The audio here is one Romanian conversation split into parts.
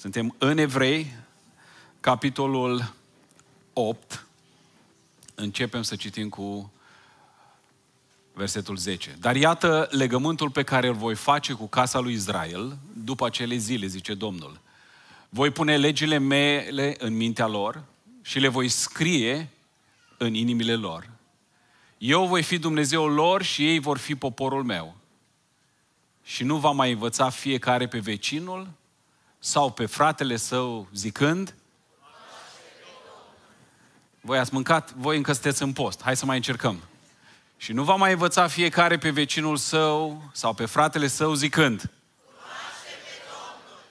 Suntem în Evrei, capitolul 8. Începem să citim cu versetul 10. Dar iată legământul pe care îl voi face cu casa lui Israel după acele zile, zice Domnul. Voi pune legile mele în mintea lor și le voi scrie în inimile lor. Eu voi fi Dumnezeul lor și ei vor fi poporul meu. Și nu va mai învăța fiecare pe vecinul sau pe fratele său zicând, voi ați mâncat, voi încă sunteți în post, hai să mai încercăm. Și nu va mai învăța fiecare pe vecinul său sau pe fratele său zicând,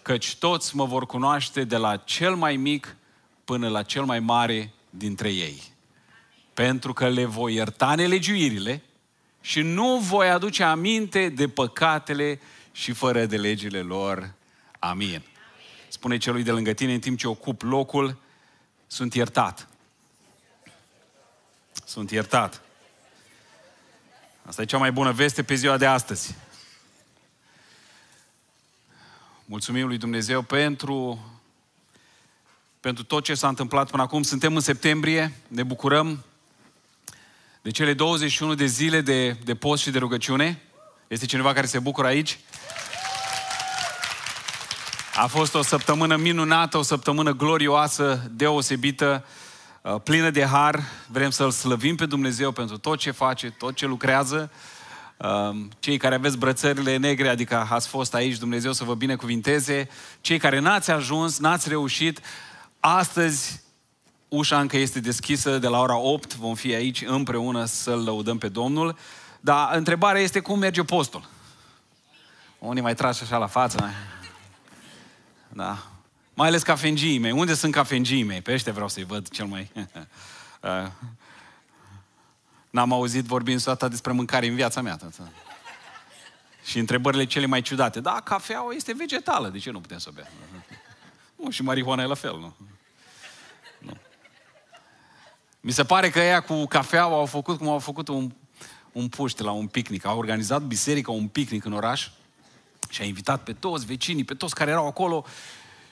căci toți mă vor cunoaște de la cel mai mic până la cel mai mare dintre ei. Pentru că le voi ierta nelegiuirile și nu voi aduce aminte de păcatele și fără de legile lor. Amin spune celui de lângă tine, în timp ce ocup locul, sunt iertat. Sunt iertat. Asta e cea mai bună veste pe ziua de astăzi. Mulțumim lui Dumnezeu pentru, pentru tot ce s-a întâmplat până acum. Suntem în septembrie, ne bucurăm de cele 21 de zile de, de post și de rugăciune. Este cineva care se bucură aici? A fost o săptămână minunată, o săptămână glorioasă, deosebită, uh, plină de har. Vrem să-L slăvim pe Dumnezeu pentru tot ce face, tot ce lucrează. Uh, cei care aveți brățările negre, adică ați fost aici, Dumnezeu să vă binecuvinteze. Cei care n-ați ajuns, n-ați reușit, astăzi ușa încă este deschisă de la ora 8. Vom fi aici împreună să-L lăudăm pe Domnul. Dar întrebarea este cum merge postul. Unii mai trage așa la față, da. Mai ales cafengii mei. Unde sunt cafengii mei? Pe ăștia vreau să-i văd cel mai... Eh. N-am auzit vorbind toată despre mâncare în viața mea. Tata. Și întrebările cele mai ciudate. Da, cafeaua este vegetală, de ce nu putem să o bea? Nu, și marihuana e la fel, nu? nu. Mi se pare că ea cu cafeaua au făcut cum au făcut un, un puști la un picnic. Au organizat biserica un picnic în oraș și a invitat pe toți vecinii, pe toți care erau acolo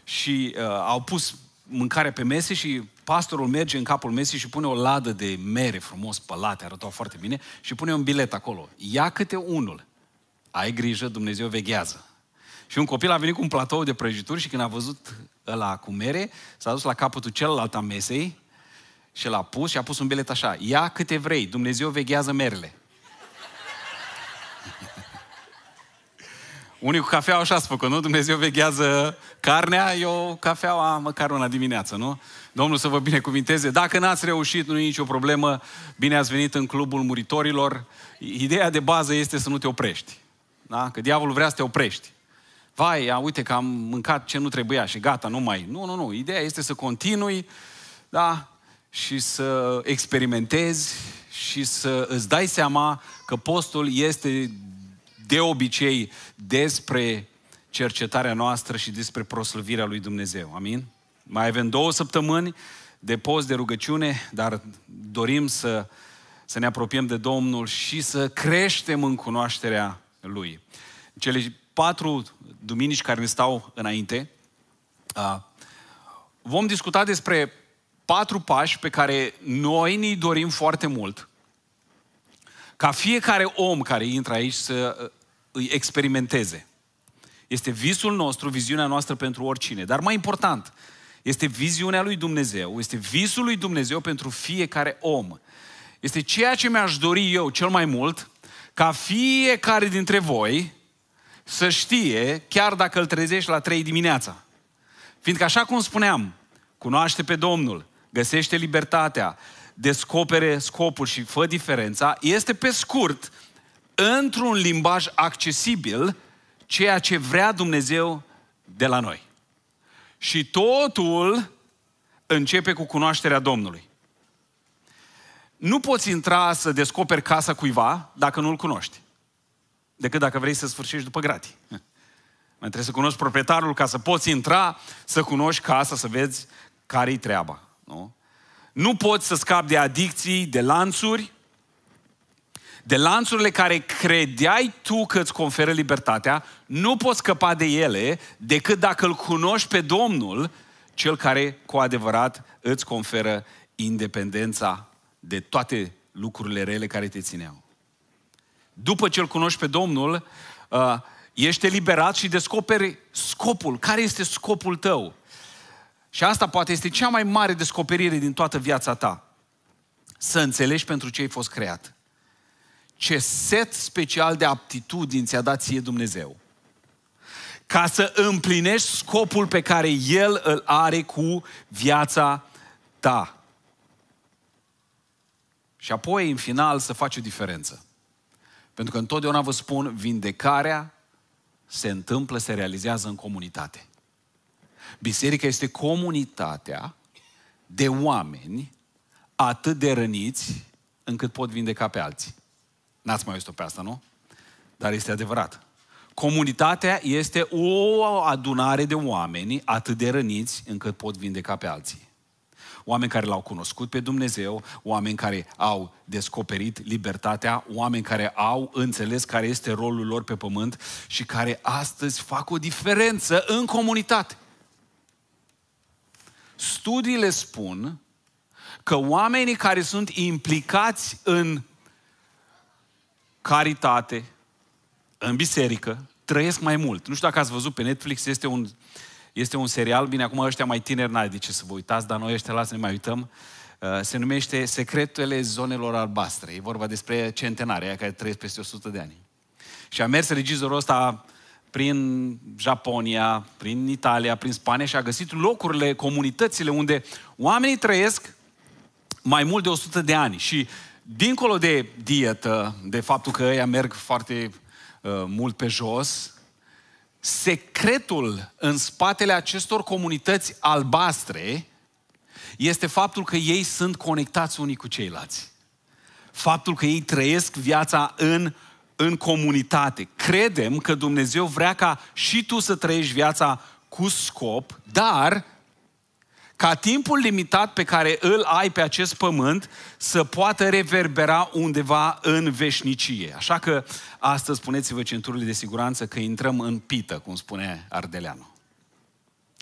și uh, au pus mâncare pe mese și pastorul merge în capul mesei și pune o ladă de mere frumos pălate, arătau foarte bine, și pune un bilet acolo. Ia câte unul. Ai grijă, Dumnezeu veghează. Și un copil a venit cu un platou de prăjituri și când a văzut ăla cu mere, s-a dus la capătul celălalt a mesei și l-a pus și a pus un bilet așa. Ia câte vrei, Dumnezeu veghează merele. Unii cu cafeaua așa ați nu? Dumnezeu veghează carnea, eu cafeaua măcar una dimineață, nu? Domnul să vă binecuvinteze. Dacă n-ați reușit, nu e nicio problemă, bine ați venit în clubul muritorilor. Ideea de bază este să nu te oprești. Da? Că diavolul vrea să te oprești. Vai, a, uite că am mâncat ce nu trebuia și gata, nu mai. Nu, nu, nu. Ideea este să continui, da? Și să experimentezi și să îți dai seama că postul este de obicei despre cercetarea noastră și despre proslăvirea lui Dumnezeu. Amin? Mai avem două săptămâni de post, de rugăciune, dar dorim să, să ne apropiem de Domnul și să creștem în cunoașterea Lui. Cele patru duminici care ne stau înainte, vom discuta despre patru pași pe care noi ni dorim foarte mult, ca fiecare om care intră aici să îi experimenteze. Este visul nostru, viziunea noastră pentru oricine. Dar mai important, este viziunea lui Dumnezeu, este visul lui Dumnezeu pentru fiecare om. Este ceea ce mi-aș dori eu cel mai mult, ca fiecare dintre voi să știe, chiar dacă îl trezești la 3 dimineața. Fiindcă așa cum spuneam, cunoaște pe Domnul, găsește libertatea, descopere scopul și fă diferența, este pe scurt într-un limbaj accesibil ceea ce vrea Dumnezeu de la noi. Și totul începe cu cunoașterea Domnului. Nu poți intra să descoperi casa cuiva dacă nu-l cunoști. Decât dacă vrei să sfârșești după gratii. Mai trebuie să cunoști proprietarul ca să poți intra, să cunoști casa, să vezi care-i treaba. Nu? nu poți să scapi de adicții, de lanțuri, de lanțurile care credeai tu că îți conferă libertatea, nu poți scăpa de ele decât dacă îl cunoști pe Domnul, cel care cu adevărat îți conferă independența de toate lucrurile rele care te țineau. După ce îl cunoști pe Domnul, uh, ești eliberat și descoperi scopul. Care este scopul tău? Și asta poate este cea mai mare descoperire din toată viața ta. Să înțelegi pentru ce ai fost creat ce set special de aptitudini ți-a dat ție Dumnezeu ca să împlinești scopul pe care El îl are cu viața ta. Și apoi, în final, să faci o diferență. Pentru că întotdeauna vă spun, vindecarea se întâmplă, se realizează în comunitate. Biserica este comunitatea de oameni atât de răniți încât pot vindeca pe alții. N-ați mai auzit-o pe asta, nu? Dar este adevărat. Comunitatea este o adunare de oameni atât de răniți încât pot vindeca pe alții. Oameni care l-au cunoscut pe Dumnezeu, oameni care au descoperit libertatea, oameni care au înțeles care este rolul lor pe pământ și care astăzi fac o diferență în comunitate. Studiile spun că oamenii care sunt implicați în caritate, în biserică, trăiesc mai mult. Nu știu dacă ați văzut pe Netflix, este un, este un serial, bine, acum ăștia mai tineri n de ce să vă uitați, dar noi ăștia la să ne mai uităm, uh, se numește Secretele Zonelor Albastre. E vorba despre centenarea care trăiesc peste 100 de ani. Și a mers regizorul ăsta prin Japonia, prin Italia, prin Spania și a găsit locurile, comunitățile unde oamenii trăiesc mai mult de 100 de ani. Și Dincolo de dietă, de faptul că ei merg foarte uh, mult pe jos, secretul în spatele acestor comunități albastre este faptul că ei sunt conectați unii cu ceilalți. Faptul că ei trăiesc viața în, în comunitate. Credem că Dumnezeu vrea ca și tu să trăiești viața cu scop, dar ca timpul limitat pe care îl ai pe acest pământ să poată reverbera undeva în veșnicie. Așa că astăzi puneți-vă centurile de siguranță că intrăm în pită, cum spune Ardeleanu.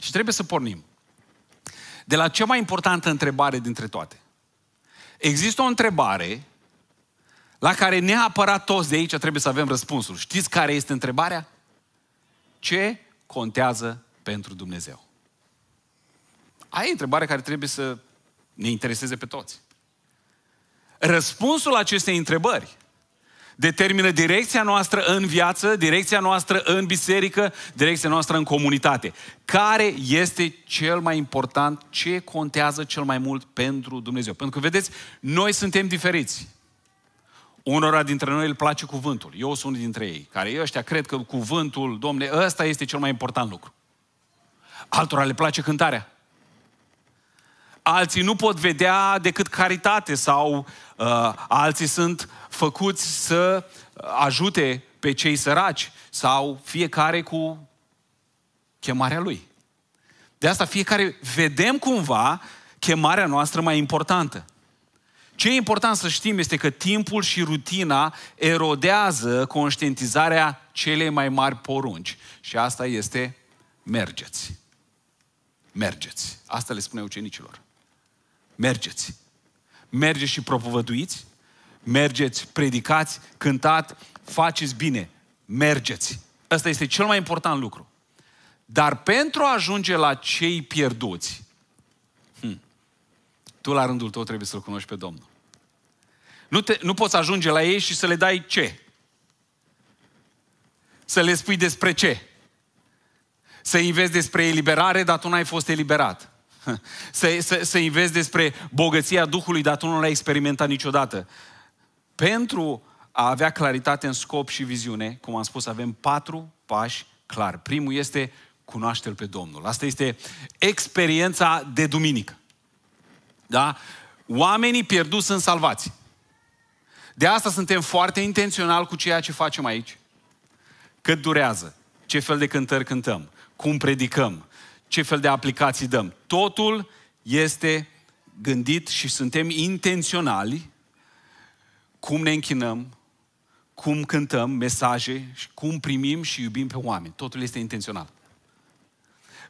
Și trebuie să pornim. De la cea mai importantă întrebare dintre toate. Există o întrebare la care neapărat toți de aici trebuie să avem răspunsul. Știți care este întrebarea? Ce contează pentru Dumnezeu? Aia e întrebarea care trebuie să ne intereseze pe toți. Răspunsul acestei întrebări determină direcția noastră în viață, direcția noastră în biserică, direcția noastră în comunitate. Care este cel mai important, ce contează cel mai mult pentru Dumnezeu? Pentru că, vedeți, noi suntem diferiți. Unora dintre noi îl place cuvântul. Eu sunt unul dintre ei, care ăștia cred că cuvântul, domne, ăsta este cel mai important lucru. Altora le place cântarea alții nu pot vedea decât caritate sau uh, alții sunt făcuți să ajute pe cei săraci sau fiecare cu chemarea lui. De asta fiecare vedem cumva chemarea noastră mai importantă. Ce e important să știm este că timpul și rutina erodează conștientizarea celei mai mari porunci. Și asta este mergeți. Mergeți. Asta le spune ucenicilor mergeți. Mergeți și propovăduiți, mergeți, predicați, cântați, faceți bine, mergeți. Ăsta este cel mai important lucru. Dar pentru a ajunge la cei pierduți, hm, tu la rândul tău trebuie să-L cunoști pe Domnul. Nu, te, nu poți ajunge la ei și să le dai ce? Să le spui despre ce? Să i despre eliberare, dar tu n-ai fost eliberat. să, să, să înveți despre bogăția Duhului, dar tu nu l-ai experimentat niciodată. Pentru a avea claritate în scop și viziune, cum am spus, avem patru pași clar. Primul este cunoaște-L pe Domnul. Asta este experiența de duminică. Da? Oamenii pierduți sunt salvați. De asta suntem foarte intențional cu ceea ce facem aici. Cât durează, ce fel de cântări cântăm, cum predicăm, ce fel de aplicații dăm. Totul este gândit și suntem intenționali cum ne închinăm, cum cântăm mesaje și cum primim și iubim pe oameni. Totul este intențional.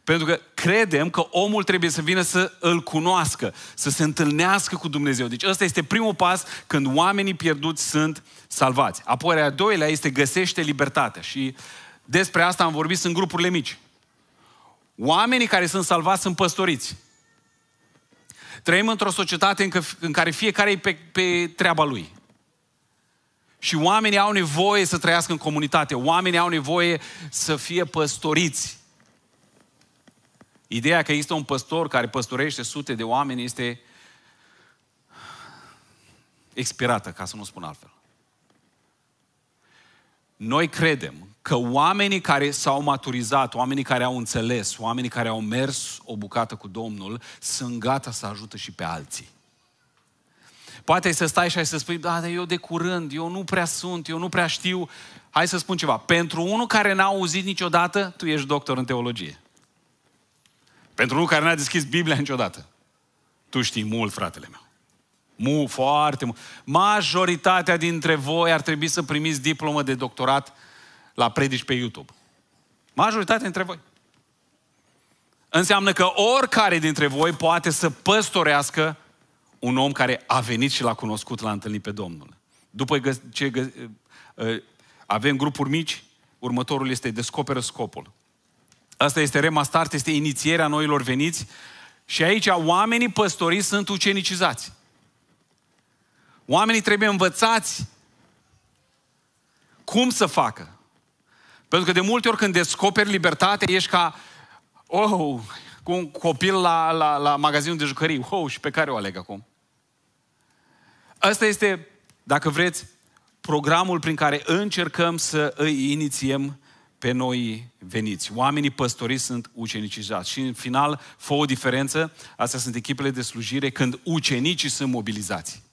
Pentru că credem că omul trebuie să vină să îl cunoască, să se întâlnească cu Dumnezeu. Deci ăsta este primul pas când oamenii pierduți sunt salvați. Apoi, a doilea este găsește libertatea. Și despre asta am vorbit în grupurile mici. Oamenii care sunt salvați sunt păstoriți. Trăim într-o societate în, care fiecare e pe, pe treaba lui. Și oamenii au nevoie să trăiască în comunitate. Oamenii au nevoie să fie păstoriți. Ideea că există un păstor care păstorește sute de oameni este expirată, ca să nu spun altfel. Noi credem că oamenii care s-au maturizat, oamenii care au înțeles, oamenii care au mers o bucată cu Domnul, sunt gata să ajute și pe alții. Poate să stai și ai să spui, da, dar eu de curând, eu nu prea sunt, eu nu prea știu. Hai să spun ceva. Pentru unul care n-a auzit niciodată, tu ești doctor în teologie. Pentru unul care n-a deschis Biblia niciodată. Tu știi mult, fratele meu. Mult, foarte mult. Majoritatea dintre voi ar trebui să primiți diplomă de doctorat la predici pe YouTube. Majoritatea dintre voi. Înseamnă că oricare dintre voi poate să păstorească un om care a venit și l-a cunoscut, l-a întâlnit pe Domnul. După ce gă- ă, ă, avem grupuri mici, următorul este descoperă scopul. Asta este remastart, este inițierea noilor veniți și aici oamenii păstoriți sunt ucenicizați. Oamenii trebuie învățați cum să facă. Pentru că de multe ori când descoperi libertate, ești ca, oh, cu un copil la, la, la magazinul de jucării, oh, și pe care o aleg acum. Asta este, dacă vreți, programul prin care încercăm să îi inițiem pe noi veniți. Oamenii păstori sunt ucenicizați. Și în final, fă o diferență, astea sunt echipele de slujire, când ucenicii sunt mobilizați.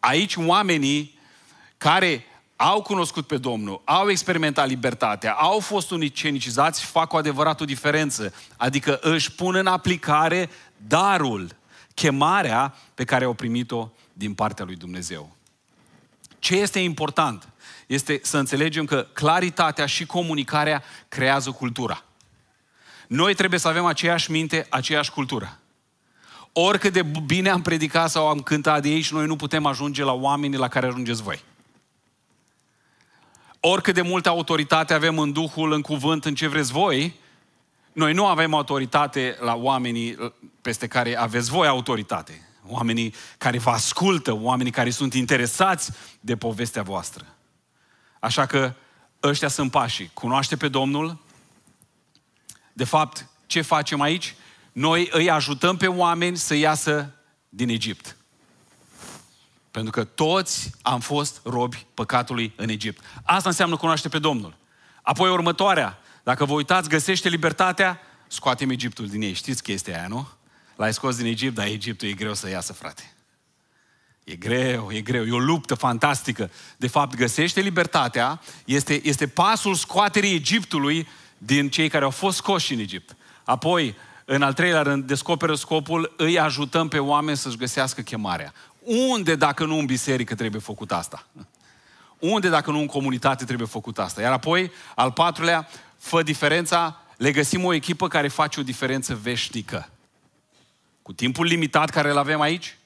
Aici oamenii care au cunoscut pe Domnul, au experimentat libertatea, au fost unicenicizați, fac o adevărată diferență. Adică își pun în aplicare darul, chemarea pe care au primit-o din partea lui Dumnezeu. Ce este important este să înțelegem că claritatea și comunicarea creează cultura. Noi trebuie să avem aceeași minte, aceeași cultură. Oricât de bine am predicat sau am cântat de aici, noi nu putem ajunge la oamenii la care ajungeți voi oricât de multă autoritate avem în Duhul, în cuvânt, în ce vreți voi, noi nu avem autoritate la oamenii peste care aveți voi autoritate. Oamenii care vă ascultă, oamenii care sunt interesați de povestea voastră. Așa că ăștia sunt pașii. Cunoaște pe Domnul. De fapt, ce facem aici? Noi îi ajutăm pe oameni să iasă din Egipt. Pentru că toți am fost robi păcatului în Egipt. Asta înseamnă cunoaște pe Domnul. Apoi următoarea, dacă vă uitați, găsește libertatea, scoatem Egiptul din ei. Știți chestia aia, nu? L-ai scos din Egipt, dar Egiptul e greu să iasă, frate. E greu, e greu, e o luptă fantastică. De fapt, găsește libertatea, este, este pasul scoaterii Egiptului din cei care au fost scoși în Egipt. Apoi, în al treilea rând, descoperă scopul, îi ajutăm pe oameni să-și găsească chemarea. Unde, dacă nu în biserică, trebuie făcut asta? Unde, dacă nu în comunitate, trebuie făcut asta? Iar apoi, al patrulea, fă diferența, le găsim o echipă care face o diferență veșnică. Cu timpul limitat care îl avem aici,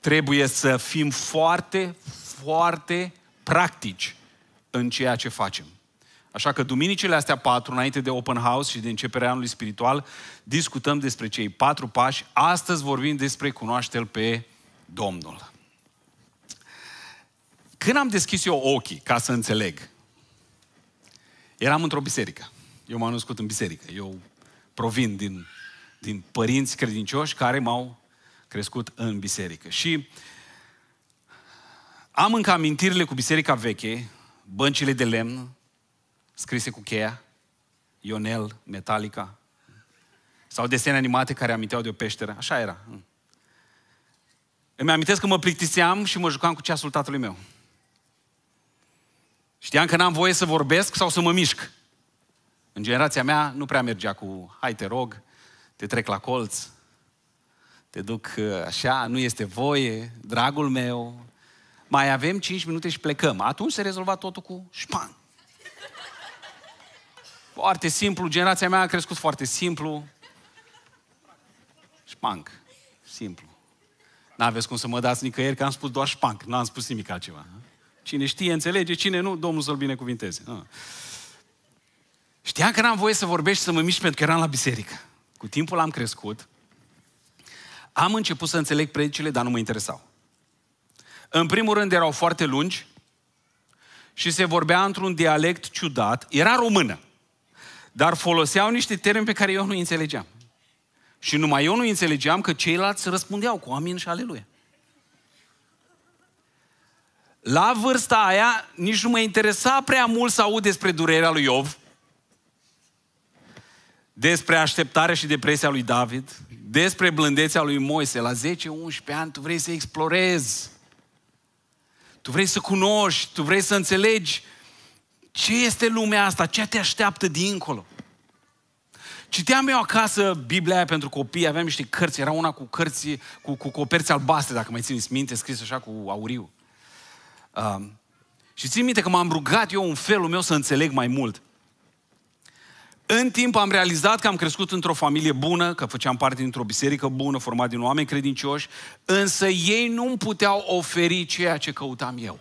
trebuie să fim foarte, foarte practici în ceea ce facem. Așa că duminicile astea patru, înainte de open house și de începerea anului spiritual, discutăm despre cei patru pași. Astăzi vorbim despre cunoaște-L pe Domnul. Când am deschis eu ochii ca să înțeleg, eram într-o biserică. Eu m-am născut în biserică. Eu provin din, din părinți credincioși care m-au crescut în biserică. Și am încă amintirile cu biserica veche, băncile de lemn, scrise cu cheia, Ionel, Metallica, sau desene animate care aminteau de o peșteră. Așa era. Îmi amintesc că mă plictiseam și mă jucam cu ceasul tatălui meu. Știam că n-am voie să vorbesc sau să mă mișc. În generația mea nu prea mergea cu hai te rog, te trec la colț, te duc uh, așa, nu este voie, dragul meu, mai avem 5 minute și plecăm. Atunci se rezolva totul cu șpan. Foarte simplu, generația mea a crescut foarte simplu. Șpanc, simplu. N-aveți cum să mă dați nicăieri, că am spus doar șpanc, n-am spus nimic altceva. Cine știe, înțelege, cine nu, Domnul să-l binecuvinteze. Nu. Ah. Știam că n-am voie să vorbesc și să mă mișc pentru că eram la biserică. Cu timpul am crescut, am început să înțeleg predicile, dar nu mă interesau. În primul rând erau foarte lungi și se vorbea într-un dialect ciudat, era română, dar foloseau niște termeni pe care eu nu înțelegeam. Și numai eu nu înțelegeam că ceilalți răspundeau cu amin și aleluia. La vârsta aia nici nu mă interesa prea mult să aud despre durerea lui Iov, despre așteptarea și depresia lui David, despre blândețea lui Moise. La 10-11 ani tu vrei să explorezi, tu vrei să cunoști, tu vrei să înțelegi ce este lumea asta, ce te așteaptă dincolo. Citeam eu acasă Biblia aia pentru copii, aveam niște cărți, era una cu cărți, cu, cu coperți albastre, dacă mai țineți minte, scris așa cu auriu. Um, și țin minte că m-am rugat eu în felul meu să înțeleg mai mult. În timp am realizat că am crescut într-o familie bună, că făceam parte dintr-o biserică bună, format din oameni credincioși, însă ei nu îmi puteau oferi ceea ce căutam eu.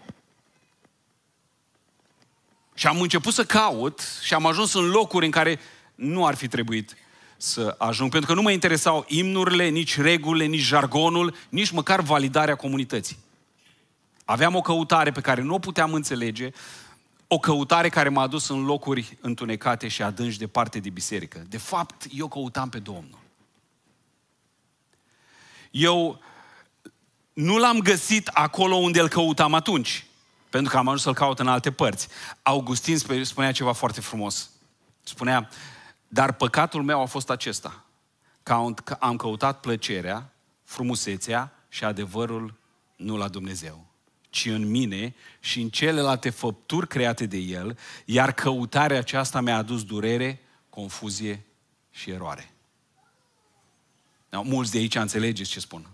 Și am început să caut și am ajuns în locuri în care nu ar fi trebuit să ajung, pentru că nu mă interesau imnurile, nici regulile, nici jargonul, nici măcar validarea comunității. Aveam o căutare pe care nu o puteam înțelege, o căutare care m-a dus în locuri întunecate și adânci departe de biserică. De fapt, eu căutam pe Domnul. Eu nu l-am găsit acolo unde îl căutam atunci, pentru că am ajuns să-l caut în alte părți. Augustin spunea ceva foarte frumos. Spunea, uh, dar păcatul meu a fost acesta, că am căutat plăcerea, frumusețea și adevărul nu la Dumnezeu, ci în mine și în celelalte făpturi create de El, iar căutarea aceasta mi-a adus durere, confuzie și eroare. Da, mulți de aici înțelegeți ce spun.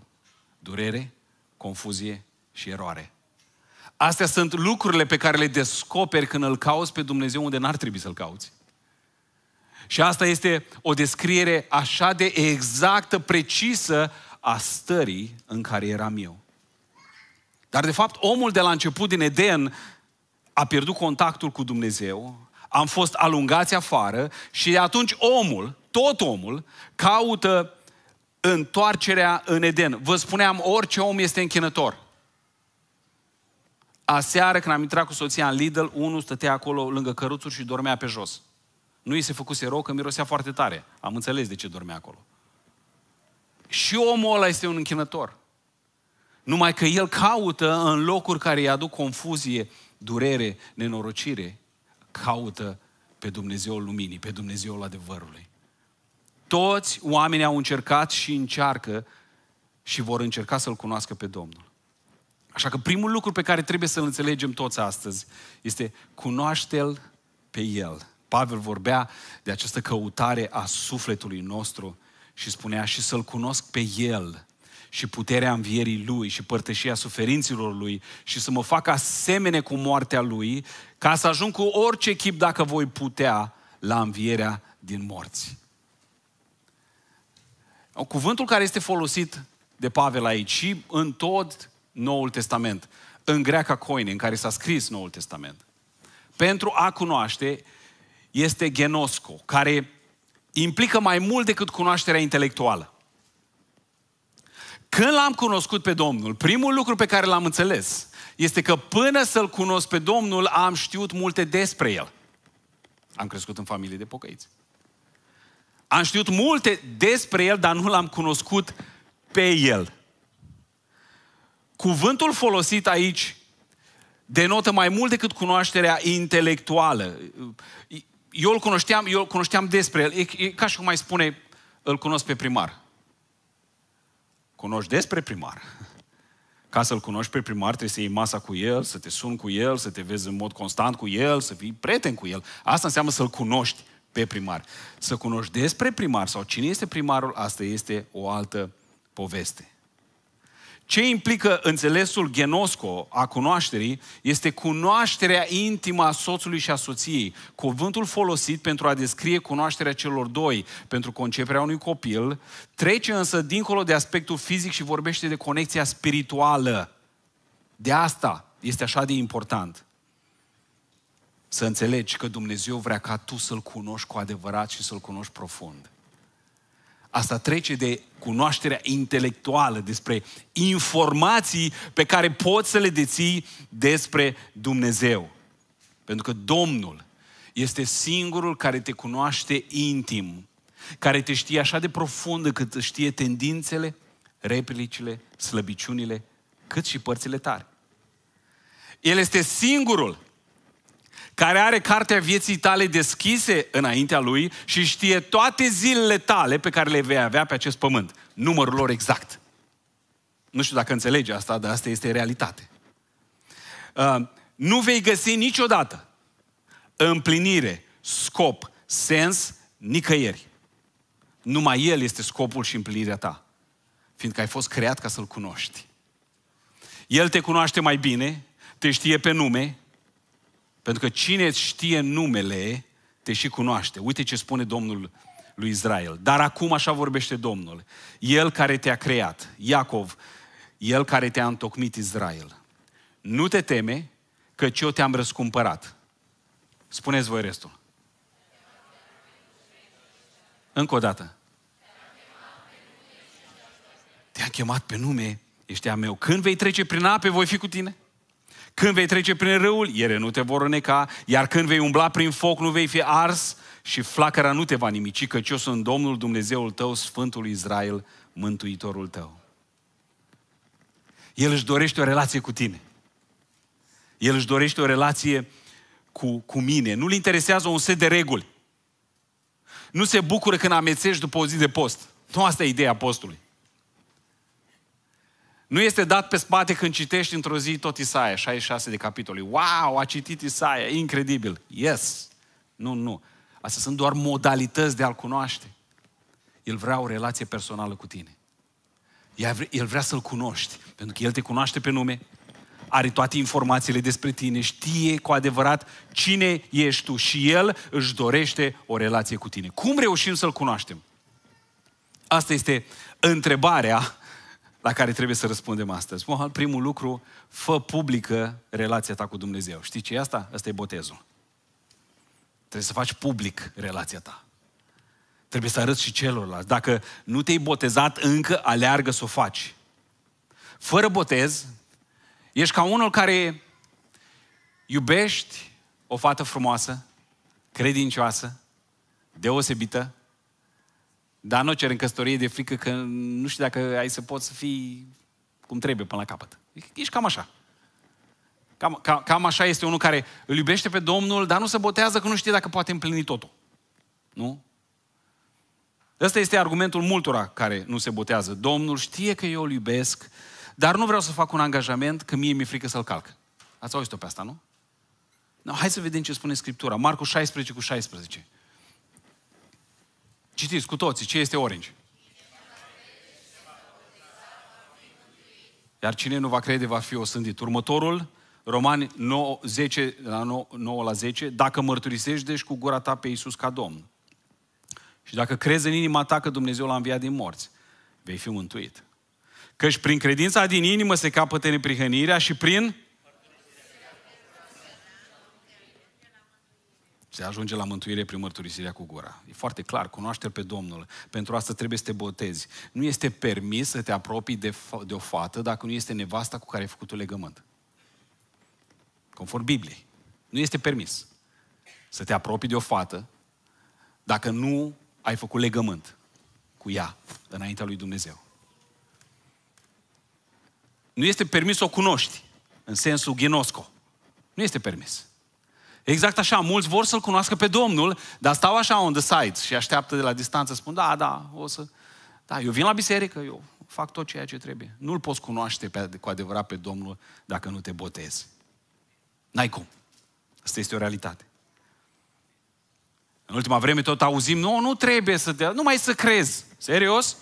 Durere, confuzie și eroare. Astea sunt lucrurile pe care le descoperi când îl cauți pe Dumnezeu unde n-ar trebui să-L cauți. Și asta este o descriere așa de exactă, precisă a stării în care eram eu. Dar de fapt omul de la început din Eden a pierdut contactul cu Dumnezeu, am fost alungați afară și atunci omul, tot omul, caută întoarcerea în Eden. Vă spuneam, orice om este închinător. Aseară, când am intrat cu soția în Lidl, unul stătea acolo lângă căruțuri și dormea pe jos. Nu i se făcuse rău că mirosea foarte tare. Am înțeles de ce dormea acolo. Și omul ăla este un închinător. Numai că el caută în locuri care îi aduc confuzie, durere, nenorocire, caută pe Dumnezeul Luminii, pe Dumnezeul adevărului. Toți oamenii au încercat și încearcă și vor încerca să-L cunoască pe Domnul. Așa că primul lucru pe care trebuie să-l înțelegem toți astăzi este cunoaște-L pe El. Pavel vorbea de această căutare a sufletului nostru și spunea și să-L cunosc pe El și puterea învierii Lui și părtășia suferinților Lui și să mă fac asemene cu moartea Lui ca să ajung cu orice chip, dacă voi putea, la învierea din morți. Cuvântul care este folosit de Pavel aici și în tot Noul Testament, în greaca coine, în care s-a scris Noul Testament, pentru a cunoaște este genosco, care implică mai mult decât cunoașterea intelectuală. Când l-am cunoscut pe Domnul, primul lucru pe care l-am înțeles este că până să-L cunosc pe Domnul, am știut multe despre El. Am crescut în familie de pocăiți. Am știut multe despre El, dar nu l-am cunoscut pe El. Cuvântul folosit aici denotă mai mult decât cunoașterea intelectuală eu îl cunoșteam, eu îl cunoșteam despre el. E, e ca și cum mai spune, îl cunosc pe primar. Cunoști despre primar. Ca să-l cunoști pe primar, trebuie să iei masa cu el, să te suni cu el, să te vezi în mod constant cu el, să fii prieten cu el. Asta înseamnă să-l cunoști pe primar. Să cunoști despre primar sau cine este primarul, asta este o altă poveste. Ce implică înțelesul genosco a cunoașterii este cunoașterea intimă a soțului și a soției. Cuvântul folosit pentru a descrie cunoașterea celor doi pentru conceperea unui copil trece însă dincolo de aspectul fizic și vorbește de conexia spirituală. De asta este așa de important. Să înțelegi că Dumnezeu vrea ca tu să-L cunoști cu adevărat și să-L cunoști profund. Asta trece de cunoașterea intelectuală, despre informații pe care poți să le deții despre Dumnezeu. Pentru că Domnul este singurul care te cunoaște intim, care te știe așa de profund cât știe tendințele, replicile, slăbiciunile, cât și părțile tare. El este singurul care are cartea vieții tale deschise înaintea lui și știe toate zilele tale pe care le vei avea pe acest pământ. Numărul lor exact. Nu știu dacă înțelege asta, dar asta este realitate. Uh, nu vei găsi niciodată împlinire, scop, sens, nicăieri. Numai El este scopul și împlinirea ta. Fiindcă ai fost creat ca să-L cunoști. El te cunoaște mai bine, te știe pe nume, pentru că cine știe numele, te și cunoaște. Uite ce spune Domnul lui Israel. Dar acum așa vorbește Domnul. El care te-a creat, Iacov, El care te-a întocmit Israel. Nu te teme, ce eu te-am răscumpărat. Spuneți voi restul. Încă o dată. Te-a chemat pe nume, ești a meu. Când vei trece prin ape, voi fi cu tine. Când vei trece prin râul, ele nu te vor îneca, iar când vei umbla prin foc, nu vei fi ars și flacăra nu te va nimici, căci eu sunt Domnul Dumnezeul tău, Sfântul Israel, Mântuitorul tău. El își dorește o relație cu tine. El își dorește o relație cu, cu mine. Nu-l interesează un set de reguli. Nu se bucură când amețești după o zi de post. Nu asta e ideea postului. Nu este dat pe spate când citești într-o zi tot Isaia, 66 de capitole. Wow, a citit Isaia, incredibil. Yes. Nu, nu. Astea sunt doar modalități de a-L cunoaște. El vrea o relație personală cu tine. El vrea să-L cunoști, pentru că El te cunoaște pe nume, are toate informațiile despre tine, știe cu adevărat cine ești tu și El își dorește o relație cu tine. Cum reușim să-L cunoaștem? Asta este întrebarea la care trebuie să răspundem astăzi. Primul lucru, fă publică relația ta cu Dumnezeu. Știi ce e asta? Asta e botezul. Trebuie să faci public relația ta. Trebuie să arăți și celorlalți. Dacă nu te-ai botezat încă, aleargă să o faci. Fără botez, ești ca unul care iubești o fată frumoasă, credincioasă, deosebită, dar nu cer în căsătorie de frică că nu știu dacă ai să poți să fii cum trebuie până la capăt. Ești cam așa. Cam, cam, cam așa este unul care îl iubește pe Domnul, dar nu se botează că nu știe dacă poate împlini totul. Nu? Ăsta este argumentul multora care nu se botează. Domnul știe că eu îl iubesc, dar nu vreau să fac un angajament că mie mi-e frică să-l calc. Ați auzit-o pe asta, nu? No, hai să vedem ce spune Scriptura. Marcu 16 cu 16. Citiți cu toții ce este orange. Iar cine nu va crede va fi osândit. Următorul, Romani 9, 10, la 9, 9 la 10, dacă mărturisești deci cu gura ta pe Iisus ca Domn și dacă crezi în inima ta că Dumnezeu l-a înviat din morți, vei fi mântuit. Căci prin credința din inimă se capătă neprihănirea și prin Se ajunge la mântuire prin mărturisirea cu gura. E foarte clar, cunoaște pe Domnul. Pentru asta trebuie să te botezi. Nu este permis să te apropii de, de o fată dacă nu este nevasta cu care ai făcut un legământ. Conform Bibliei. Nu este permis să te apropii de o fată dacă nu ai făcut legământ cu ea înaintea lui Dumnezeu. Nu este permis să o cunoști în sensul ghinosco. Nu este permis. Exact așa, mulți vor să-L cunoască pe Domnul, dar stau așa on the side și așteaptă de la distanță, spun, da, da, o să... Da, eu vin la biserică, eu fac tot ceea ce trebuie. Nu-L poți cunoaște pe, cu adevărat pe Domnul dacă nu te botezi. N-ai cum. Asta este o realitate. În ultima vreme tot auzim, nu, nu trebuie să te... Nu mai să crezi. Serios?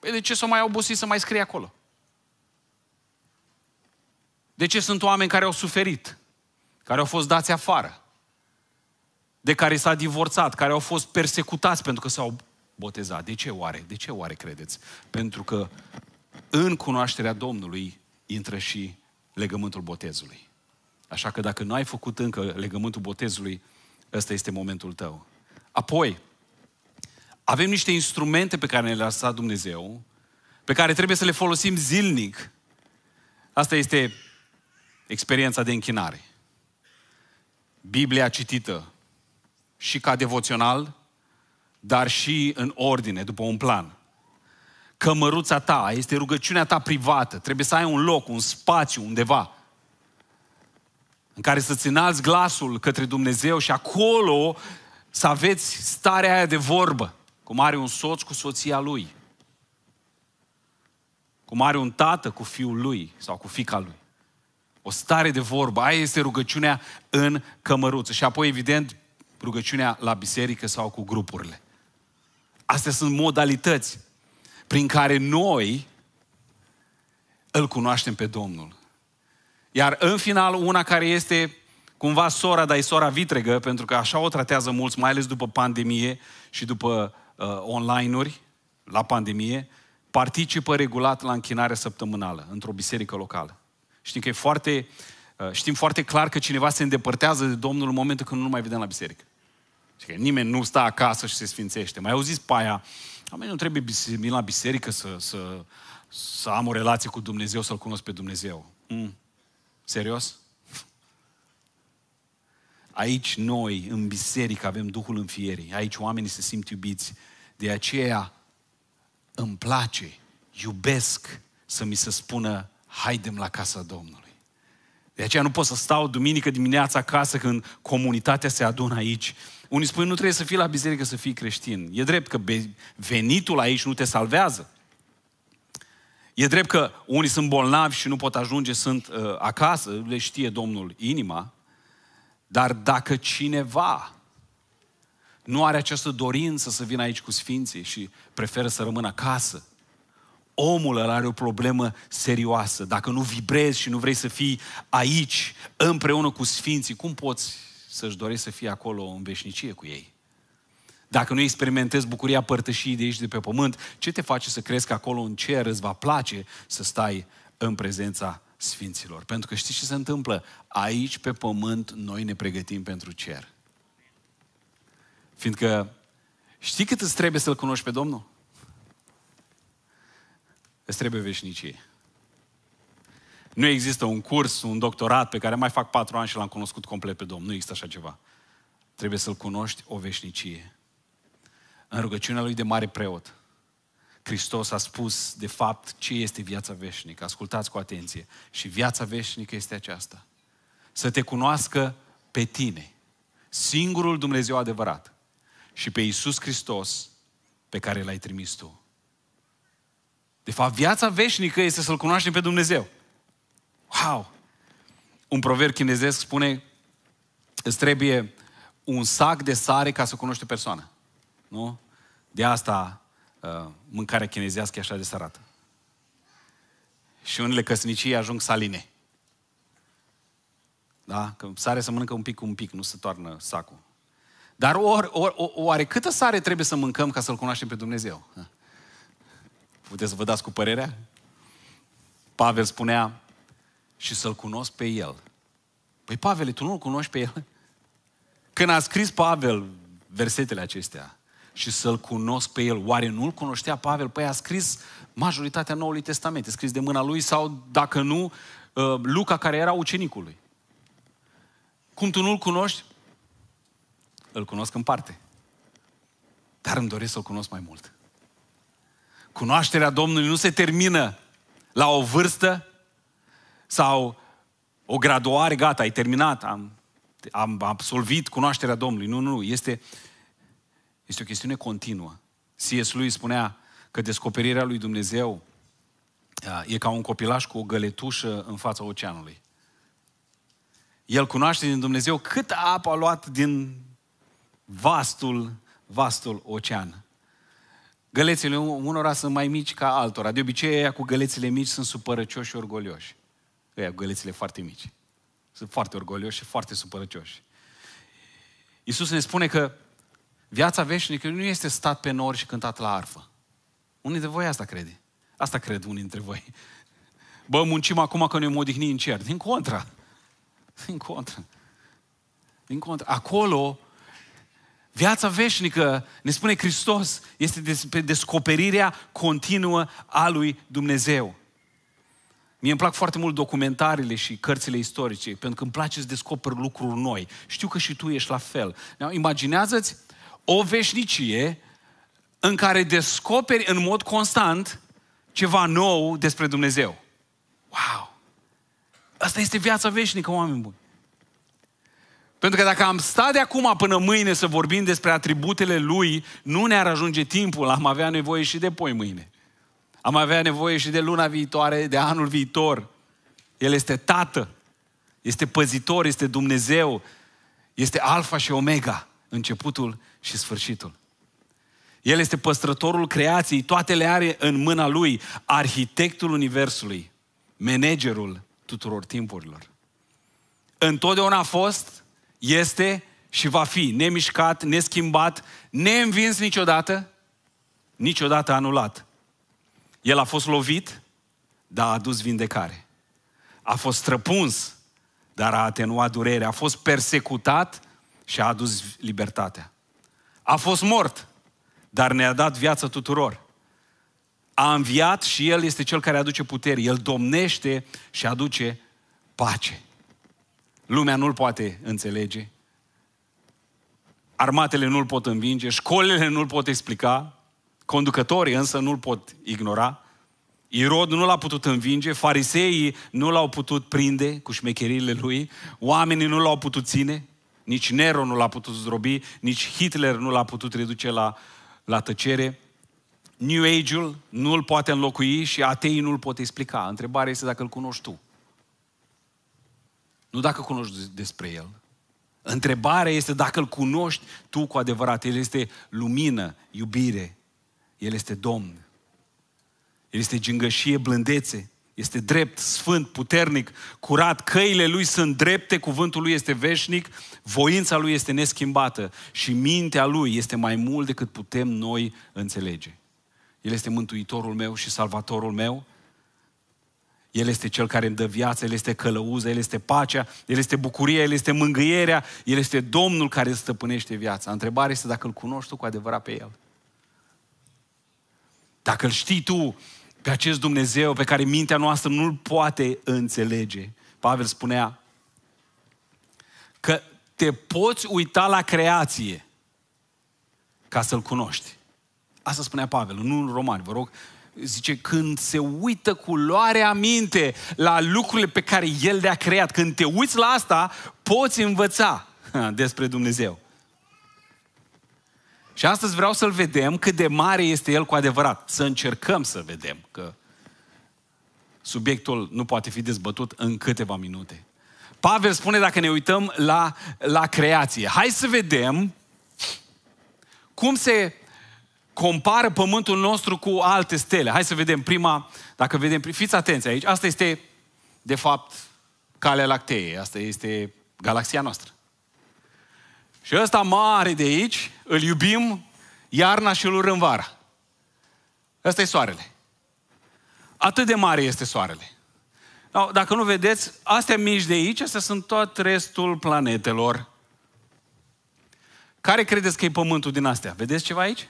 Păi de ce să s-o mai obosi să mai scrie acolo? De ce sunt oameni care au suferit? care au fost dați afară, de care s-a divorțat, care au fost persecutați pentru că s-au botezat. De ce oare? De ce oare credeți? Pentru că în cunoașterea Domnului intră și legământul botezului. Așa că dacă nu ai făcut încă legământul botezului, ăsta este momentul tău. Apoi, avem niște instrumente pe care ne le-a lăsat Dumnezeu, pe care trebuie să le folosim zilnic. Asta este experiența de închinare. Biblia citită și ca devoțional, dar și în ordine, după un plan. Cămăruța ta este rugăciunea ta privată. Trebuie să ai un loc, un spațiu undeva în care să-ți înalți glasul către Dumnezeu și acolo să aveți starea aia de vorbă, cum are un soț cu soția lui, cum are un tată cu fiul lui sau cu fica lui. O stare de vorbă. Aia este rugăciunea în cămăruță. Și apoi, evident, rugăciunea la biserică sau cu grupurile. Astea sunt modalități prin care noi îl cunoaștem pe Domnul. Iar în final, una care este cumva sora, dar e sora vitregă, pentru că așa o tratează mulți, mai ales după pandemie și după uh, online-uri, la pandemie, participă regulat la închinare săptămânală într-o biserică locală. Știm că e foarte, uh, știm foarte clar că cineva se îndepărtează de Domnul în momentul când nu mai vedem la biserică. Și că nimeni nu stă acasă și se sfințește. Mai auziți pe aia, oamenii nu trebuie să vin la biserică să, să, să am o relație cu Dumnezeu, să-L cunosc pe Dumnezeu. Mm. Serios? Aici noi, în biserică, avem Duhul în înfierii. Aici oamenii se simt iubiți. De aceea îmi place, iubesc să mi se spună haidem la casa Domnului. De aceea nu pot să stau duminică dimineața acasă când comunitatea se adună aici. Unii spun, nu trebuie să fii la biserică să fii creștin. E drept că venitul aici nu te salvează. E drept că unii sunt bolnavi și nu pot ajunge, sunt uh, acasă, le știe Domnul inima, dar dacă cineva nu are această dorință să vină aici cu sfinții și preferă să rămână acasă, omul ăla are o problemă serioasă. Dacă nu vibrezi și nu vrei să fii aici, împreună cu sfinții, cum poți să-și dorești să fii acolo în veșnicie cu ei? Dacă nu experimentezi bucuria părtășii de aici de pe pământ, ce te face să crezi că acolo în cer îți va place să stai în prezența sfinților? Pentru că știi ce se întâmplă? Aici pe pământ noi ne pregătim pentru cer. Fiindcă știi cât îți trebuie să-L cunoști pe Domnul? Îți trebuie veșnicie. Nu există un curs, un doctorat pe care mai fac patru ani și l-am cunoscut complet pe Domnul. Nu există așa ceva. Trebuie să-L cunoști o veșnicie. În rugăciunea lui de mare preot, Hristos a spus, de fapt, ce este viața veșnică. Ascultați cu atenție. Și viața veșnică este aceasta. Să te cunoască pe tine, singurul Dumnezeu adevărat, și pe Iisus Hristos pe care l-ai trimis tu. De fapt, viața veșnică este să-L cunoaștem pe Dumnezeu. Wow! Un proverb chinezesc spune, îți trebuie un sac de sare ca să cunoști o persoană. Nu? De asta uh, mâncarea chinezească e așa de sărată. Și unele căsnicii ajung saline. Da? Că sare să mănâncă un pic, un pic, nu se toarnă sacul. Dar or, or, oare câtă sare trebuie să mâncăm ca să-L cunoaștem pe Dumnezeu? Ha? Puteți să vă dați cu părerea? Pavel spunea, și să-l cunosc pe el. Păi Pavel, tu nu-l cunoști pe el? Când a scris Pavel versetele acestea și să-l cunosc pe el, oare nu-l cunoștea Pavel? Păi a scris majoritatea Noului Testament, scris de mâna lui sau, dacă nu, ă, Luca, care era ucenicul Cum tu nu-l cunoști? Îl cunosc în parte. Dar îmi doresc să-l cunosc mai mult. Cunoașterea Domnului nu se termină la o vârstă sau o graduare, gata, ai terminat, am, am absolvit cunoașterea Domnului. Nu, nu, este, este o chestiune continuă. C.S. lui spunea că descoperirea lui Dumnezeu e ca un copilaș cu o găletușă în fața oceanului. El cunoaște din Dumnezeu cât apă a luat din vastul, vastul ocean. Gălețile unora sunt mai mici ca altora. De obicei, ăia cu gălețile mici sunt supărăcioși și orgolioși. Ăia cu gălețile foarte mici. Sunt foarte orgolioși și foarte supărăcioși. Iisus ne spune că viața veșnică nu este stat pe nori și cântat la arfă. Unii de voi asta crede. Asta cred unii dintre voi. Bă, muncim acum că ne-am odihnit în cer. Din contra. Din contra. Din contra. Acolo Viața veșnică, ne spune Hristos, este despre descoperirea continuă a lui Dumnezeu. Mie îmi plac foarte mult documentarele și cărțile istorice, pentru că îmi place să descoper lucruri noi. Știu că și tu ești la fel. Imaginează-ți o veșnicie în care descoperi în mod constant ceva nou despre Dumnezeu. Wow! Asta este viața veșnică, oameni buni. Pentru că dacă am stat de acum până mâine să vorbim despre atributele Lui, nu ne-ar ajunge timpul, am avea nevoie și de poi mâine. Am avea nevoie și de luna viitoare, de anul viitor. El este Tată, este Păzitor, este Dumnezeu, este Alfa și Omega, începutul și sfârșitul. El este păstrătorul creației, toate le are în mâna Lui, arhitectul Universului, managerul tuturor timpurilor. Întotdeauna a fost, este și va fi nemișcat, neschimbat, neînvins niciodată, niciodată anulat. El a fost lovit, dar a adus vindecare. A fost străpuns, dar a atenuat durerea. A fost persecutat și a adus libertatea. A fost mort, dar ne-a dat viață tuturor. A înviat și El este Cel care aduce putere. El domnește și aduce pace. Lumea nu-l poate înțelege. Armatele nu-l pot învinge, școlile nu-l pot explica, conducătorii însă nu-l pot ignora. Irod nu l-a putut învinge, fariseii nu l-au putut prinde cu șmecherile lui, oamenii nu l-au putut ține, nici Nero nu l-a putut zdrobi, nici Hitler nu l-a putut reduce la, la tăcere. New Age-ul nu l poate înlocui și ateii nu l pot explica. Întrebarea este dacă îl cunoști tu. Nu dacă cunoști despre El. Întrebarea este dacă îl cunoști tu cu adevărat. El este lumină, iubire. El este Domn. El este gingășie, blândețe. Este drept, sfânt, puternic, curat. Căile lui sunt drepte, cuvântul lui este veșnic, voința lui este neschimbată și mintea lui este mai mult decât putem noi înțelege. El este mântuitorul meu și salvatorul meu el este Cel care îmi dă viață, El este călăuza, El este pacea, El este bucuria, El este mângâierea, El este Domnul care stăpânește viața. Întrebarea este dacă îl cunoști tu cu adevărat pe El. Dacă îl știi tu pe acest Dumnezeu pe care mintea noastră nu-l poate înțelege. Pavel spunea că te poți uita la creație ca să-l cunoști. Asta spunea Pavel, nu în romani, vă rog, zice, când se uită cu luare aminte la lucrurile pe care El le-a creat, când te uiți la asta, poți învăța despre Dumnezeu. Și astăzi vreau să-L vedem cât de mare este El cu adevărat. Să încercăm să vedem, că subiectul nu poate fi dezbătut în câteva minute. Pavel spune dacă ne uităm la, la creație. Hai să vedem cum se compară pământul nostru cu alte stele. Hai să vedem prima, dacă vedem, fiți atenți aici, asta este, de fapt, calea lactee, asta este galaxia noastră. Și ăsta mare de aici, îl iubim iarna și îl urâm vara. Ăsta e soarele. Atât de mare este soarele. Dacă nu vedeți, astea mici de aici, astea sunt tot restul planetelor. Care credeți că e pământul din astea? Vedeți ceva aici?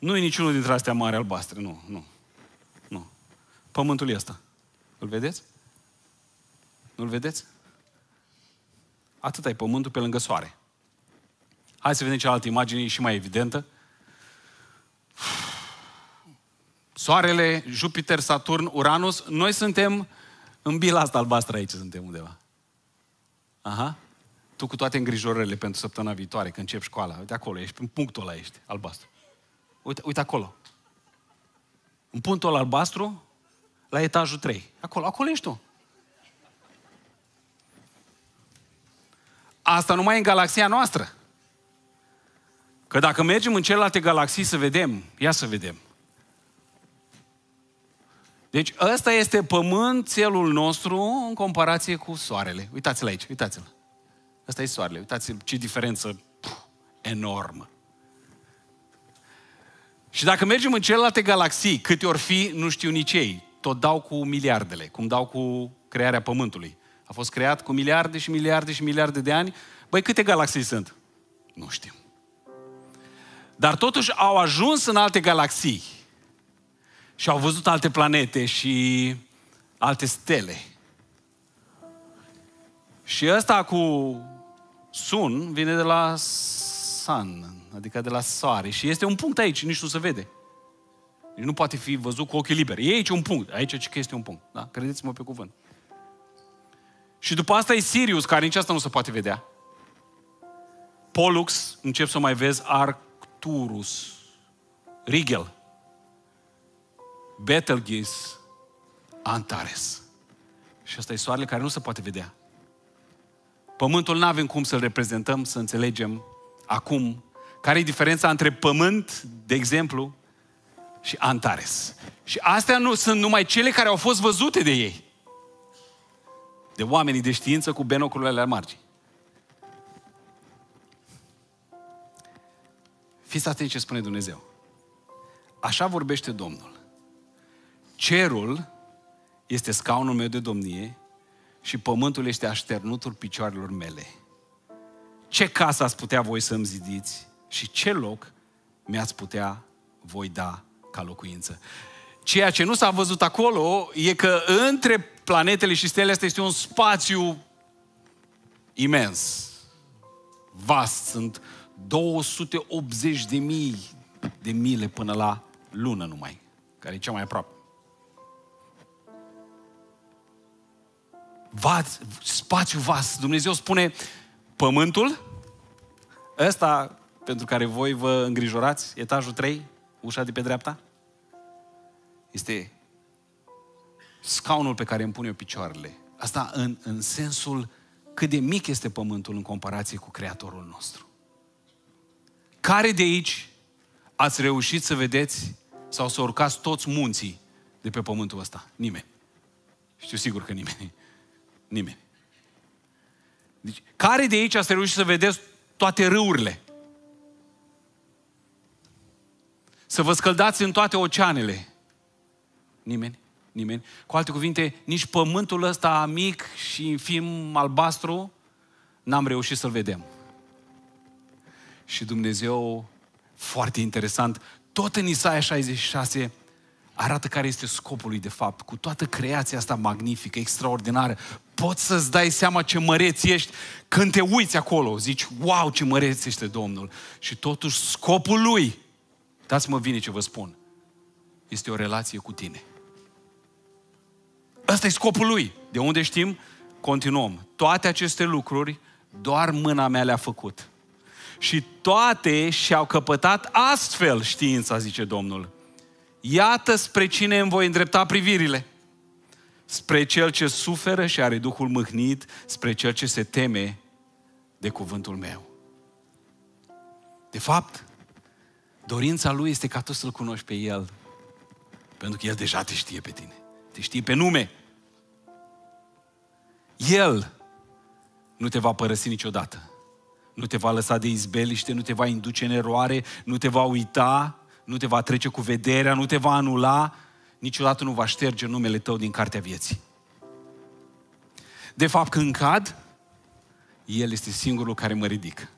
Nu e niciunul dintre astea mari albastre, nu, nu. Nu. Pământul e ăsta. Îl vedeți? Nu-l vedeți? Atât e pământul pe lângă soare. Hai să vedem cealaltă imagine, e și mai evidentă. Soarele, Jupiter, Saturn, Uranus, noi suntem în bila asta albastră aici suntem undeva. Aha. Tu cu toate îngrijorările pentru săptămâna viitoare, când începi școala, de acolo ești, în punctul ăla ești, albastru. Uite, uite acolo. În punctul albastru, la etajul 3. Acolo, acolo ești tu. Asta numai în galaxia noastră. Că dacă mergem în celelalte galaxii să vedem, ia să vedem. Deci ăsta este pământ, țelul nostru, în comparație cu soarele. Uitați-l aici, uitați-l. Ăsta e soarele, uitați-l ce diferență enormă. Și dacă mergem în celelalte galaxii, câte ori fi, nu știu nici ei. Tot dau cu miliardele, cum dau cu crearea Pământului. A fost creat cu miliarde și miliarde și miliarde de ani. Băi, câte galaxii sunt? Nu știm. Dar totuși au ajuns în alte galaxii și au văzut alte planete și alte stele. Și ăsta cu sun vine de la sun, adică de la soare. Și este un punct aici, nici nu se vede. Deci nu poate fi văzut cu ochii liberi. E aici un punct, aici ce este un punct. Da? Credeți-mă pe cuvânt. Și după asta e Sirius, care nici asta nu se poate vedea. Pollux, încep să mai vezi, Arcturus, Rigel, Betelgeuse, Antares. Și asta e soarele care nu se poate vedea. Pământul nu avem cum să-l reprezentăm, să înțelegem acum care e diferența între pământ, de exemplu, și Antares? Și astea nu sunt numai cele care au fost văzute de ei. De oamenii de știință cu binoculele la margini. Fiți atenți ce spune Dumnezeu. Așa vorbește Domnul. Cerul este scaunul meu de domnie și pământul este așternutul picioarelor mele. Ce casă ați putea voi să-mi zidiți? și ce loc mi-ați putea voi da ca locuință. Ceea ce nu s-a văzut acolo e că între planetele și stelele astea este un spațiu imens, vast. Sunt 280 de mii de mile până la lună numai, care e cea mai aproape. Vast, spațiu vast. Dumnezeu spune pământul, ăsta pentru care voi vă îngrijorați, etajul 3, ușa de pe dreapta? Este scaunul pe care îmi pun eu picioarele. Asta în, în sensul cât de mic este pământul în comparație cu Creatorul nostru. Care de aici ați reușit să vedeți sau să urcați toți munții de pe pământul ăsta? Nimeni. Știu sigur că nimeni. Nimeni. Deci, care de aici ați reușit să vedeți toate râurile? Să vă scăldați în toate oceanele. Nimeni? Nimeni. Cu alte cuvinte, nici pământul ăsta mic și infim albastru n-am reușit să-l vedem. Și Dumnezeu, foarte interesant, tot în Isaia 66 arată care este scopul lui de fapt. Cu toată creația asta magnifică, extraordinară, poți să-ți dai seama ce măreț ești când te uiți acolo. Zici, wow, ce măreț este Domnul. Și totuși scopul lui Dați-mă vine ce vă spun. Este o relație cu tine. Ăsta e scopul lui. De unde știm? Continuăm. Toate aceste lucruri doar mâna mea le-a făcut. Și toate și-au căpătat astfel știința, zice Domnul. Iată spre cine îmi voi îndrepta privirile. Spre cel ce suferă și are Duhul mâhnit, spre cel ce se teme de cuvântul meu. De fapt, Dorința Lui este ca tu să-L cunoști pe El. Pentru că El deja te știe pe tine. Te știe pe nume. El nu te va părăsi niciodată. Nu te va lăsa de izbeliște, nu te va induce în eroare, nu te va uita, nu te va trece cu vederea, nu te va anula, niciodată nu va șterge numele tău din cartea vieții. De fapt, când cad, El este singurul care mă ridică.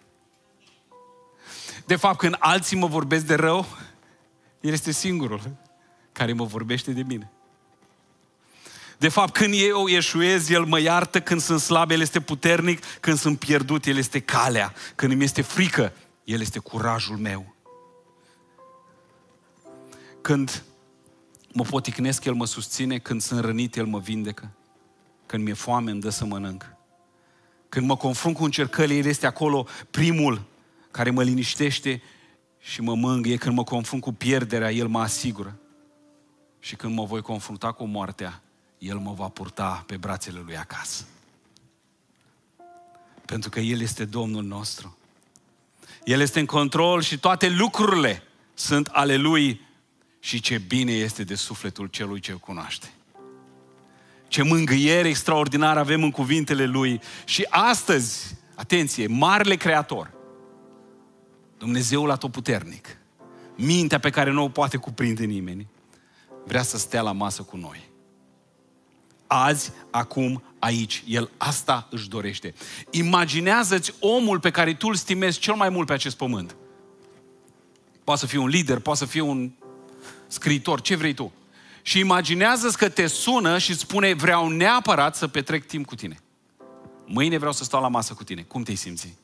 De fapt, când alții mă vorbesc de rău, el este singurul care mă vorbește de bine. De fapt, când eu ieșuez, El mă iartă, când sunt slab, El este puternic, când sunt pierdut, El este calea, când îmi este frică, El este curajul meu. Când mă poticnesc, El mă susține, când sunt rănit, El mă vindecă, când mi-e foame, îmi dă să mănânc. Când mă confrunt cu încercările, El este acolo primul care mă liniștește și mă mângâie când mă confrunt cu pierderea, El mă asigură. Și când mă voi confrunta cu moartea, El mă va purta pe brațele Lui acasă. Pentru că El este Domnul nostru. El este în control și toate lucrurile sunt ale Lui și ce bine este de sufletul celui ce o cunoaște. Ce mângâiere extraordinară avem în cuvintele Lui și astăzi, atenție, Marele Creator – Dumnezeul atotputernic, mintea pe care nu o poate cuprinde nimeni, vrea să stea la masă cu noi. Azi, acum, aici. El asta își dorește. Imaginează-ți omul pe care tu îl stimezi cel mai mult pe acest pământ. Poate să fie un lider, poate să fie un scriitor, ce vrei tu. Și imaginează-ți că te sună și spune vreau neapărat să petrec timp cu tine. Mâine vreau să stau la masă cu tine. Cum te simți?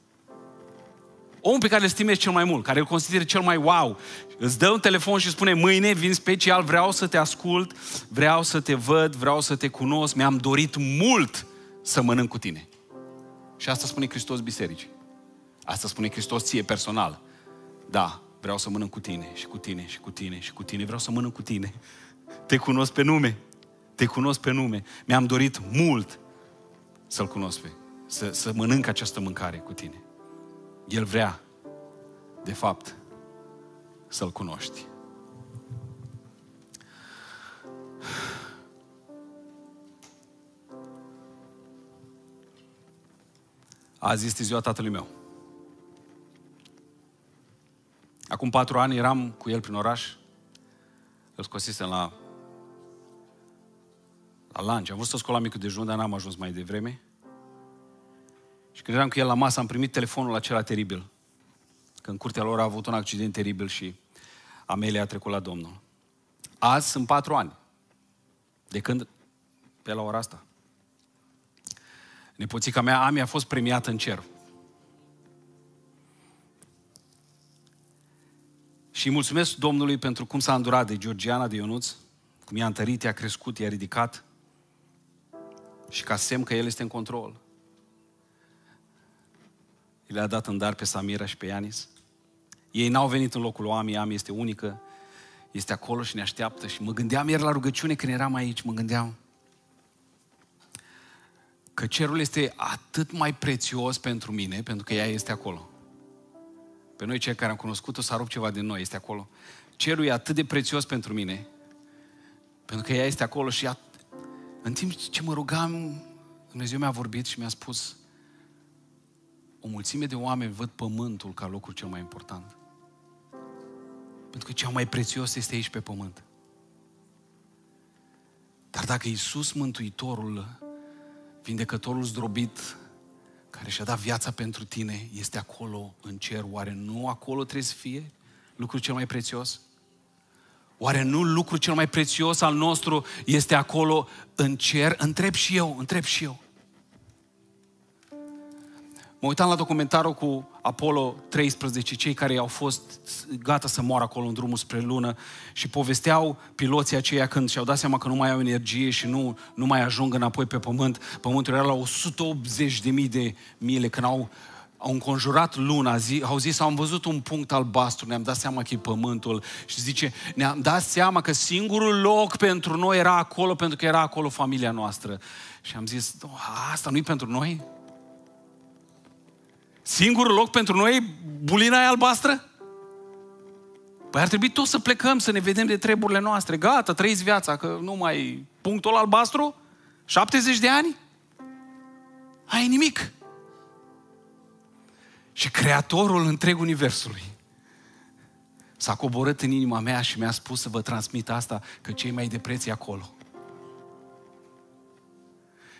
omul pe care îl stimezi cel mai mult, care îl consideri cel mai wow, îți dă un telefon și spune, mâine vin special, vreau să te ascult, vreau să te văd, vreau să te cunosc, mi-am dorit mult să mănânc cu tine. Și asta spune Hristos bisericii. Asta spune Hristos ție personal. Da, vreau să mănânc cu tine și cu tine și cu tine și cu tine, vreau să mănânc cu tine. Te cunosc pe nume, te cunosc pe nume. Mi-am dorit mult să-L cunosc pe, să, să mănânc această mâncare cu tine. El vrea, de fapt, să-L cunoști. Azi este ziua tatălui meu. Acum patru ani eram cu el prin oraș, îl scosisem la, la lunch. Am vrut să scol la micul dejun, dar n-am ajuns mai devreme. Și când eram cu el la masă, am primit telefonul acela teribil. Că în curtea lor a avut un accident teribil și Amelia a trecut la Domnul. Azi sunt patru ani. De când? Pe la ora asta. Nepoțica mea, Ami, a fost premiată în cer. Și mulțumesc Domnului pentru cum s-a îndurat de Georgiana, de Ionuț, cum i-a întărit, i-a crescut, i-a ridicat și ca semn că El este în control le-a dat în dar pe Samira și pe Ianis. Ei n-au venit în locul lui Ami, Ami este unică, este acolo și ne așteaptă. Și mă gândeam ieri la rugăciune când eram aici, mă gândeam că cerul este atât mai prețios pentru mine, pentru că ea este acolo. Pe noi cei care am cunoscut-o s-a rupt ceva din noi, este acolo. Cerul e atât de prețios pentru mine, pentru că ea este acolo și ea... în timp ce mă rugam, Dumnezeu mi-a vorbit și mi-a spus, o mulțime de oameni văd pământul ca locul cel mai important. Pentru că cel mai prețios este aici pe pământ. Dar dacă Iisus Mântuitorul, vindecătorul zdrobit, care și-a dat viața pentru tine, este acolo în cer, oare nu acolo trebuie să fie lucrul cel mai prețios? Oare nu lucrul cel mai prețios al nostru este acolo în cer? Întreb și eu, întreb și eu. Mă uitam la documentarul cu Apollo 13, cei care au fost gata să moară acolo în drumul spre lună și povesteau piloții aceia când și-au dat seama că nu mai au energie și nu, nu mai ajung înapoi pe pământ. Pământul era la 180.000 de mile când au, au înconjurat luna, zi, au zis, am văzut un punct albastru, ne-am dat seama că e pământul și zice, ne-am dat seama că singurul loc pentru noi era acolo, pentru că era acolo familia noastră. Și am zis, asta nu e pentru noi? Singurul loc pentru noi e bulina e albastră? Păi ar trebui toți să plecăm, să ne vedem de treburile noastre. Gata, trăiți viața, că nu mai... Punctul albastru? 70 de ani? Ai nimic. Și creatorul întreg universului s-a coborât în inima mea și mi-a spus să vă transmit asta, că cei mai de preț e acolo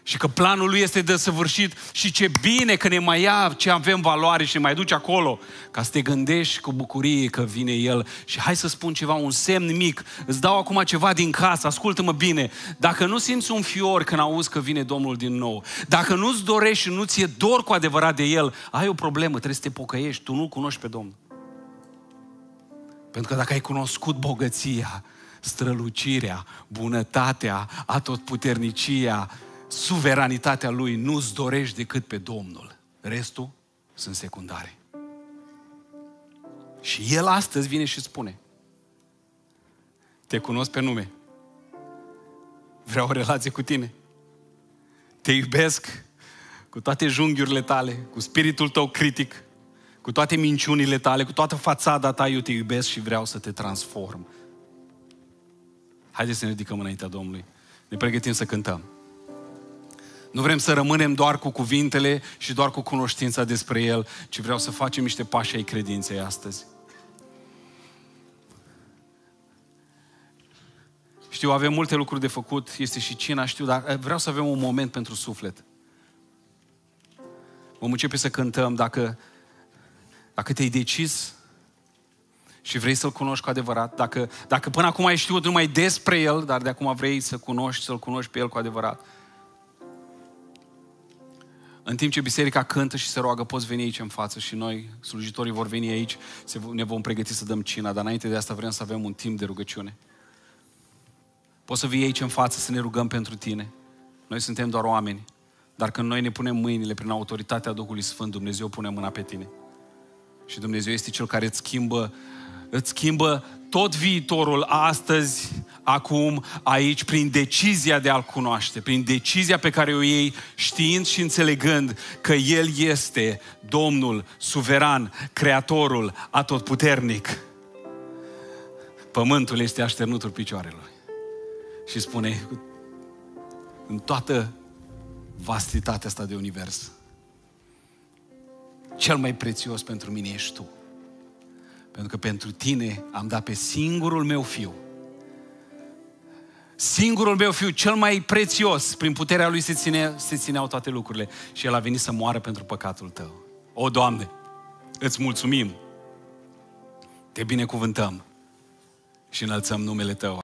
și că planul lui este desăvârșit și ce bine că ne mai ia ce avem valoare și ne mai duce acolo ca să te gândești cu bucurie că vine El. Și hai să spun ceva, un semn mic, îți dau acum ceva din casă, ascultă-mă bine. Dacă nu simți un fior când auzi că vine Domnul din nou, dacă nu-ți dorești și nu ți-e dor cu adevărat de El, ai o problemă, trebuie să te pocăiești, tu nu cunoști pe Domnul. Pentru că dacă ai cunoscut bogăția, strălucirea, bunătatea, atotputernicia, suveranitatea Lui, nu-ți dorești decât pe Domnul. Restul sunt secundare. Și El astăzi vine și spune, te cunosc pe nume, vreau o relație cu tine, te iubesc cu toate junghiurile tale, cu spiritul tău critic, cu toate minciunile tale, cu toată fațada ta, eu te iubesc și vreau să te transform. Haideți să ne ridicăm înaintea Domnului. Ne pregătim să cântăm. Nu vrem să rămânem doar cu cuvintele și doar cu cunoștința despre El, ci vreau să facem niște pași ai credinței astăzi. Știu, avem multe lucruri de făcut, este și cina, știu, dar eh, vreau să avem un moment pentru suflet. Vom începe să cântăm dacă, dacă te-ai decis și vrei să-L cunoști cu adevărat, dacă, dacă până acum ai știut numai despre El, dar de acum vrei să cunoști, să-L cunoști pe El cu adevărat, în timp ce biserica cântă și se roagă, poți veni aici în față și noi, slujitorii vor veni aici, ne vom pregăti să dăm cina, dar înainte de asta vrem să avem un timp de rugăciune. Poți să vii aici în față să ne rugăm pentru tine. Noi suntem doar oameni, dar când noi ne punem mâinile prin autoritatea Duhului Sfânt, Dumnezeu pune mâna pe tine. Și Dumnezeu este Cel care îți schimbă îți schimbă tot viitorul astăzi, acum, aici, prin decizia de a-L cunoaște, prin decizia pe care o iei știind și înțelegând că El este Domnul, Suveran, Creatorul, Atotputernic. Pământul este așternutul picioarelor. Și spune, în toată vastitatea asta de univers, cel mai prețios pentru mine ești tu. Pentru că pentru tine am dat pe singurul meu fiu. Singurul meu fiu, cel mai prețios, prin puterea lui se, ține, se țineau toate lucrurile. Și el a venit să moară pentru păcatul tău. O, Doamne, îți mulțumim. Te binecuvântăm și înălțăm numele tău.